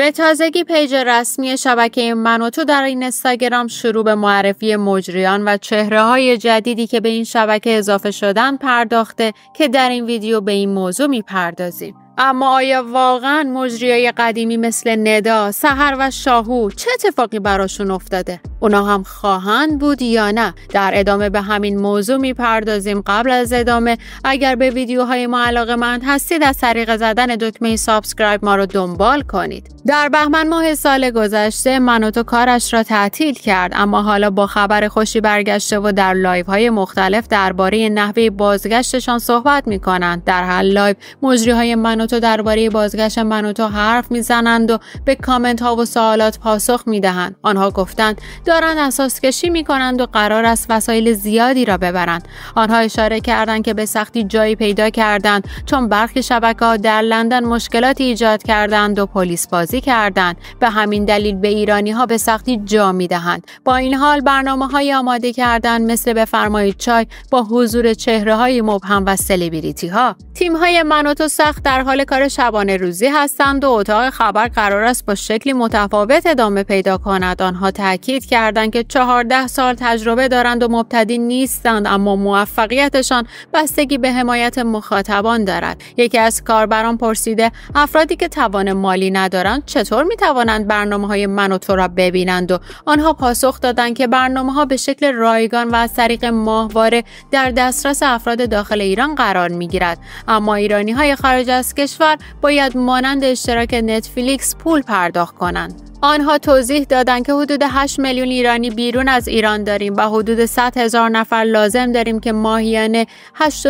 به تازگی پیج رسمی شبکه من تو در این اینستاگرام شروع به معرفی مجریان و چهره های جدیدی که به این شبکه اضافه شدن پرداخته که در این ویدیو به این موضوع میپردازیم. اما آیا واقعا مجریای قدیمی مثل ندا، سهر و شاهو چه اتفاقی براشون افتاده؟ اونا هم خواهند بود یا نه در ادامه به همین موضوع میپردازیم قبل از ادامه اگر به ویدیوهای ما علاقه مند هستید از طریق زدن دکمه سابسکرایب ما رو دنبال کنید در بهمن ماه سال گذشته من کارش را تعطیل کرد اما حالا با خبر خوشی برگشته و در لایو های مختلف درباره نحوه بازگشتشان صحبت می کنند در هر لایو مجری های من درباره بازگشت من حرف میزنند و به کامنت ها و سوالات پاسخ می آنها گفتند دارند اساسکشی می کنند و قرار است وسایل زیادی را ببرند آنها اشاره کردند که به سختی جایی پیدا کردند چون برخی شبکه ها در لندن مشکلاتی ایجاد کردند و پلیس بازی کردند به همین دلیل به ایرانی ها به سختی جا می دهند با این حال برنامه های آماده کردند مثل بفرمایید چای با حضور چهره های مبهم و سلبریتی ها تیم های من و سخت در حال کار شبانه روزی هستند و اتاق خبر قرار است با شکلی متفاوت ادامه پیدا کند آنها تاکید کرد که 14 سال تجربه دارند و مبتدی نیستند اما موفقیتشان بستگی به حمایت مخاطبان دارد یکی از کاربران پرسیده افرادی که توان مالی ندارند چطور می توانند برنامه های من و تو را ببینند و آنها پاسخ دادند که برنامه ها به شکل رایگان و از طریق ماهواره در دسترس افراد داخل ایران قرار می گیرد اما ایرانی های خارج از کشور باید مانند اشتراک نتفلیکس پول پرداخت کنند آنها توضیح دادند که حدود 8 میلیون ایرانی بیرون از ایران داریم و حدود 100 هزار نفر لازم داریم که ماهیانه 8.99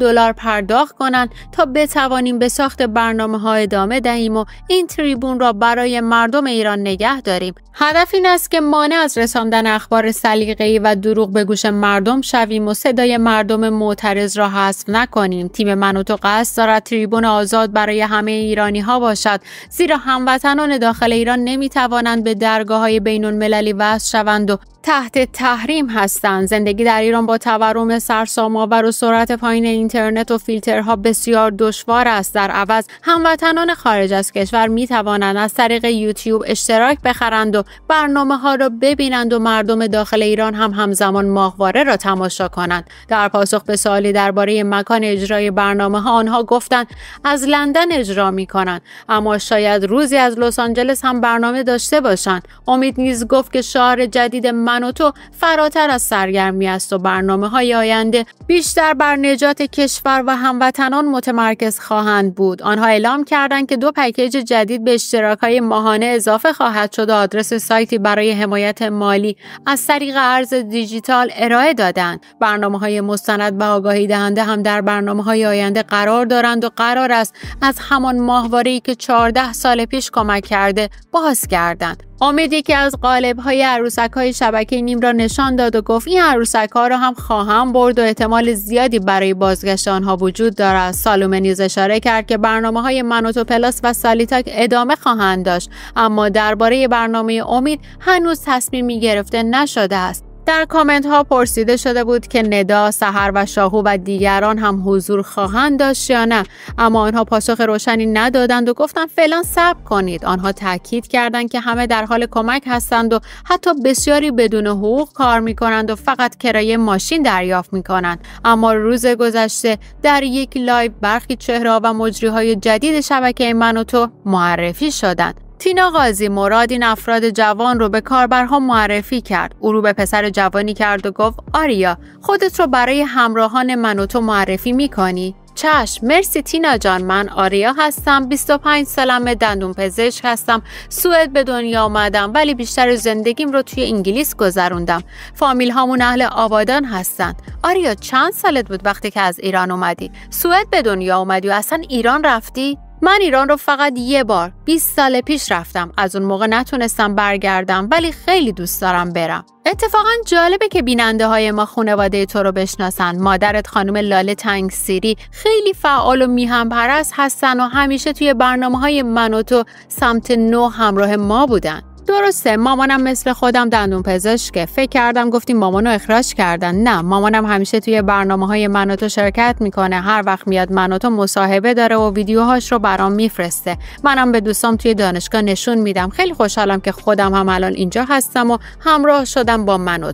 دلار پرداخت کنند تا بتوانیم به ساخت برنامه ها ادامه دهیم و این تریبون را برای مردم ایران نگه داریم هدف این است که مانع از رساندن اخبار سلیقه‌ای و دروغ به گوش مردم شویم و صدای مردم معترض را حذف نکنیم تیم من و تو قصد دارد تریبون آزاد برای همه ایرانی ها باشد زیرا هموطنان داخل ایران نمی توانند به درگاه های بین المللی وصل شوند و تحت تحریم هستند زندگی در ایران با تورم سرساماور و سرعت پایین اینترنت و فیلترها بسیار دشوار است در عوض هموطنان خارج از کشور می توانند از طریق یوتیوب اشتراک بخرند و برنامه ها را ببینند و مردم داخل ایران هم همزمان ماهواره را تماشا کنند در پاسخ به سوالی درباره مکان اجرای برنامه ها آنها گفتند از لندن اجرا می کنند اما شاید روزی از لس آنجلس هم برنامه داشته باشند امید نیز گفت که شهر جدید من و تو فراتر از سرگرمی است و برنامه های آینده بیشتر بر نجات کشور و هموطنان متمرکز خواهند بود آنها اعلام کردند که دو پکیج جدید به اشتراک های ماهانه اضافه خواهد شد و آدرس سایتی برای حمایت مالی از طریق ارز دیجیتال ارائه دادند برنامه های مستند و آگاهی دهنده هم در برنامه های آینده قرار دارند و قرار است از همان ماهواره که 14 سال پیش کمک کرده باز کردند امید یکی از قالب های عروسک های شبکه نیم را نشان داد و گفت این عروسک ها را هم خواهم برد و احتمال زیادی برای بازگشت آنها وجود دارد سالومه نیز اشاره کرد که برنامه های منوتو پلاس و سالیتاک ادامه خواهند داشت اما درباره برنامه امید هنوز تصمیمی گرفته نشده است در کامنت ها پرسیده شده بود که ندا، سهر و شاهو و دیگران هم حضور خواهند داشت یا نه اما آنها پاسخ روشنی ندادند و گفتند فعلا صبر کنید آنها تاکید کردند که همه در حال کمک هستند و حتی بسیاری بدون حقوق کار می کنند و فقط کرایه ماشین دریافت می کنند اما روز گذشته در یک لایو برخی چهره و مجری های جدید شبکه من و تو معرفی شدند تینا قاضی مراد این افراد جوان رو به کاربرها معرفی کرد او رو به پسر جوانی کرد و گفت آریا خودت رو برای همراهان من و تو معرفی میکنی چشم مرسی تینا جان من آریا هستم 25 سالمه دندون پزشک هستم سوئد به دنیا آمدم ولی بیشتر زندگیم رو توی انگلیس گذروندم فامیل هامون اهل آبادان هستن آریا چند سالت بود وقتی که از ایران اومدی سوئد به دنیا اومدی و اصلا ایران رفتی من ایران رو فقط یه بار 20 سال پیش رفتم از اون موقع نتونستم برگردم ولی خیلی دوست دارم برم اتفاقا جالبه که بیننده های ما خانواده تو رو بشناسن مادرت خانم لاله سیری خیلی فعال و میهم پرست هستن و همیشه توی برنامه های من و تو سمت نو همراه ما بودن درسته مامانم مثل خودم دندون پزشکه فکر کردم گفتیم مامانو اخراج کردن نه مامانم همیشه توی برنامه های من شرکت میکنه هر وقت میاد من مصاحبه داره و ویدیوهاش رو برام میفرسته منم به دوستام توی دانشگاه نشون میدم خیلی خوشحالم که خودم هم الان اینجا هستم و همراه شدم با من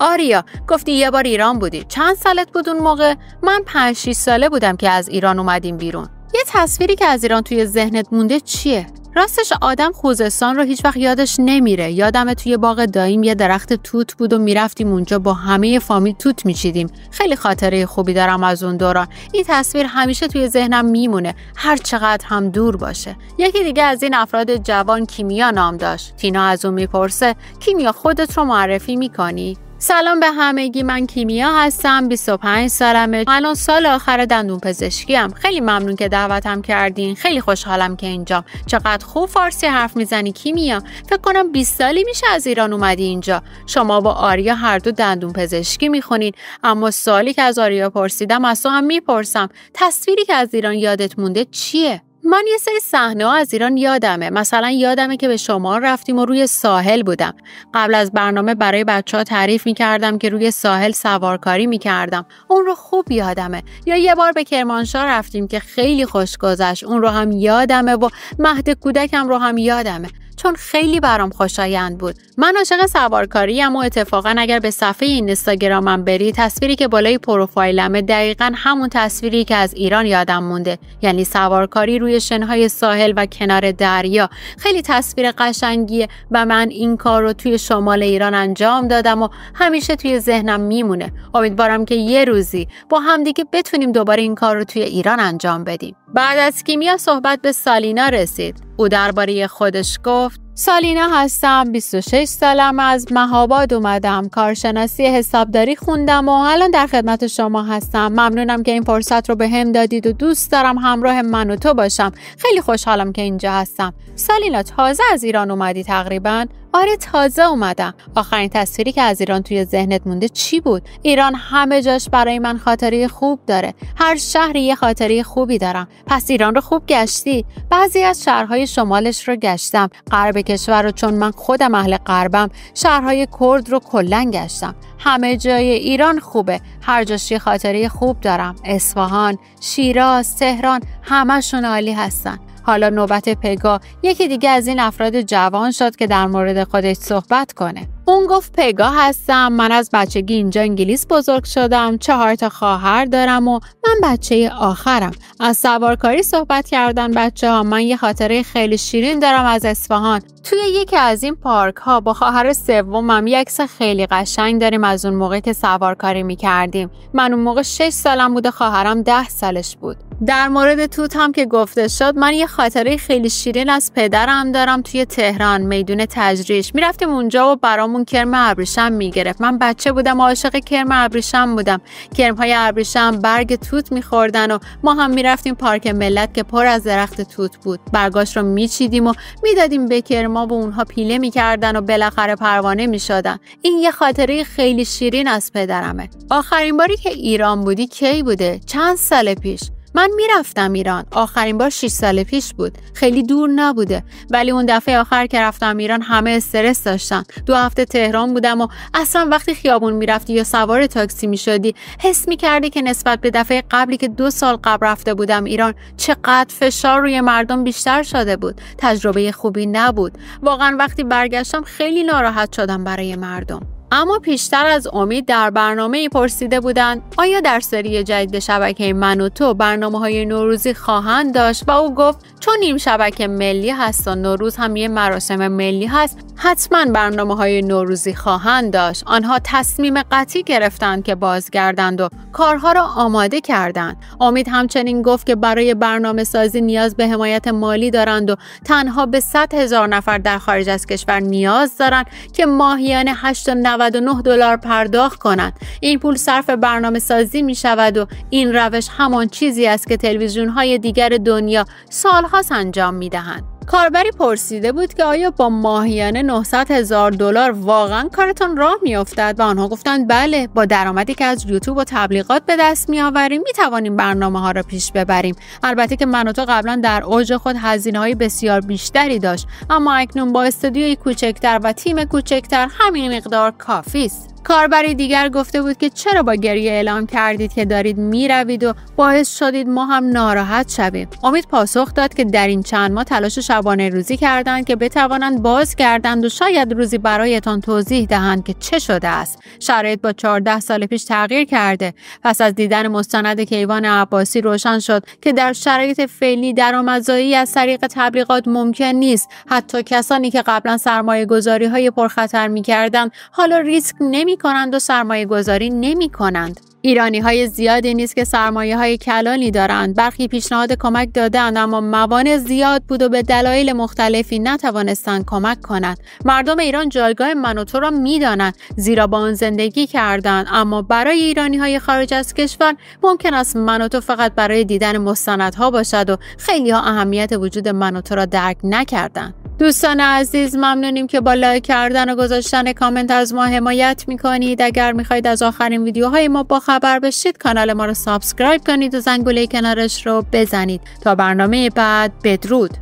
آریا گفتی یه بار ایران بودی چند سالت بود اون موقع من 5 ساله بودم که از ایران اومدیم بیرون یه تصویری که از ایران توی ذهنت مونده چیه راستش آدم خوزستان رو هیچ وقت یادش نمیره یادم توی باغ دایم یه درخت توت بود و میرفتیم اونجا با همه فامیل توت میچیدیم خیلی خاطره خوبی دارم از اون دوران این تصویر همیشه توی ذهنم میمونه هر چقدر هم دور باشه یکی دیگه از این افراد جوان کیمیا نام داشت تینا از اون میپرسه کیمیا خودت رو معرفی میکنی سلام به همگی من کیمیا هستم 25 سالمه الان سال آخر دندون پزشکی خیلی ممنون که دعوتم کردین خیلی خوشحالم که اینجا چقدر خوب فارسی حرف میزنی کیمیا فکر کنم 20 سالی میشه از ایران اومدی اینجا شما با آریا هر دو دندون پزشکی میخونین اما سالی که از آریا پرسیدم از تو هم میپرسم تصویری که از ایران یادت مونده چیه من یه سری صحنه از ایران یادمه مثلا یادمه که به شما رفتیم و روی ساحل بودم قبل از برنامه برای بچه ها تعریف کردم که روی ساحل سوارکاری کردم اون رو خوب یادمه یا یه بار به کرمانشاه رفتیم که خیلی خوش گذشت اون رو هم یادمه و مهد کودکم رو هم یادمه چون خیلی برام خوشایند بود من عاشق سوارکاریم و اتفاقا اگر به صفحه اینستاگرامم بری تصویری که بالای پروفایلمه دقیقا همون تصویری که از ایران یادم مونده یعنی سوارکاری روی شنهای ساحل و کنار دریا خیلی تصویر قشنگیه و من این کار رو توی شمال ایران انجام دادم و همیشه توی ذهنم میمونه امیدوارم که یه روزی با همدیگه بتونیم دوباره این کار رو توی ایران انجام بدیم بعد از کیمیا صحبت به سالینا رسید او درباره خودش گفت سالینا هستم 26 سالم از مهاباد اومدم کارشناسی حسابداری خوندم و الان در خدمت شما هستم ممنونم که این فرصت رو به هم دادید و دوست دارم همراه من و تو باشم خیلی خوشحالم که اینجا هستم سالینا تازه از ایران اومدی تقریبا آره تازه اومدم آخرین تصویری که از ایران توی ذهنت مونده چی بود ایران همه جاش برای من خاطره خوب داره هر شهری یه خاطره خوبی دارم پس ایران رو خوب گشتی بعضی از شهرهای شمالش رو گشتم غرب کشور رو چون من خودم اهل غربم شهرهای کرد رو کلا گشتم همه جای ایران خوبه هر جاش یه خاطره خوب دارم اصفهان شیراز تهران همشون عالی هستن حالا نوبت پگا یکی دیگه از این افراد جوان شد که در مورد خودش صحبت کنه. اون گفت پگا هستم من از بچگی اینجا انگلیس بزرگ شدم چهار تا خواهر دارم و من بچه آخرم از سوارکاری صحبت کردن بچه ها من یه خاطره خیلی شیرین دارم از اصفهان توی یکی از این پارک ها با خواهر سومم یک عکس خیلی قشنگ داریم از اون موقع که سوارکاری می کردیم من اون موقع 6 سالم بود و خواهرم 10 سالش بود در مورد توت هم که گفته شد من یه خاطره خیلی شیرین از پدرم دارم توی تهران میدون تجریش میرفتیم اونجا و برام بابامون کرم ابریشم میگرفت من بچه بودم عاشق کرم ابریشم بودم کرم های ابریشم برگ توت میخوردن و ما هم میرفتیم پارک ملت که پر از درخت توت بود برگاش رو میچیدیم و میدادیم به کرما و اونها پیله میکردن و بالاخره پروانه میشدن این یه خاطره خیلی شیرین از پدرمه آخرین باری که ایران بودی کی بوده چند سال پیش من میرفتم ایران آخرین بار 6 سال پیش بود خیلی دور نبوده ولی اون دفعه آخر که رفتم ایران همه استرس داشتن دو هفته تهران بودم و اصلا وقتی خیابون میرفتی یا سوار تاکسی میشدی حس میکردی که نسبت به دفعه قبلی که دو سال قبل رفته بودم ایران چقدر فشار روی مردم بیشتر شده بود تجربه خوبی نبود واقعا وقتی برگشتم خیلی ناراحت شدم برای مردم اما پیشتر از امید در برنامه ای پرسیده بودند آیا در سری جدید شبکه من و تو برنامه های نوروزی خواهند داشت و او گفت چون این شبکه ملی هست و نوروز هم یه مراسم ملی هست حتما برنامه های نوروزی خواهند داشت آنها تصمیم قطعی گرفتند که بازگردند و کارها را آماده کردند امید همچنین گفت که برای برنامه سازی نیاز به حمایت مالی دارند و تنها به 100 هزار نفر در خارج از کشور نیاز دارند که ماهیانه 8 9 دلار پرداخت کنند این پول صرف برنامه سازی می شود و این روش همان چیزی است که تلویزیون های دیگر دنیا سالهاست انجام می دهند کاربری پرسیده بود که آیا با ماهیانه 900 هزار دلار واقعا کارتون راه میافتد و آنها گفتند بله با درآمدی که از یوتیوب و تبلیغات به دست میآوریم میتوانیم برنامه ها را پیش ببریم البته که من تو قبلا در اوج خود هزینه های بسیار بیشتری داشت اما اکنون با استودیوی کوچکتر و تیم کوچکتر همین مقدار کافی است کاربری دیگر گفته بود که چرا با گریه اعلام کردید که دارید میروید و باعث شدید ما هم ناراحت شویم امید پاسخ داد که در این چند ماه تلاش شبانه روزی کردند که بتوانند باز کردند. و شاید روزی برایتان توضیح دهند که چه شده است شرایط با 14 سال پیش تغییر کرده پس از دیدن مستند کیوان عباسی روشن شد که در شرایط فعلی درآمدزایی از طریق تبلیغات ممکن نیست حتی کسانی که قبلا سرمایه های پرخطر می حالا ریسک نمی نمی کنند و سرمایه گذاری نمی کنند. ایرانی های زیادی نیست که سرمایه های کلانی دارند برخی پیشنهاد کمک دادند اما موانع زیاد بود و به دلایل مختلفی نتوانستند کمک کنند مردم ایران جایگاه من را میدانند زیرا با آن زندگی کردند اما برای ایرانی های خارج از کشور ممکن است من فقط برای دیدن مستندها باشد و خیلی ها اهمیت وجود من را درک نکردند دوستان عزیز ممنونیم که با لایک کردن و گذاشتن کامنت از ما حمایت میکنید اگر میخواهید از آخرین ویدیوهای ما با خبر بشید کانال ما رو سابسکرایب کنید و زنگوله کنارش رو بزنید تا برنامه بعد بدرود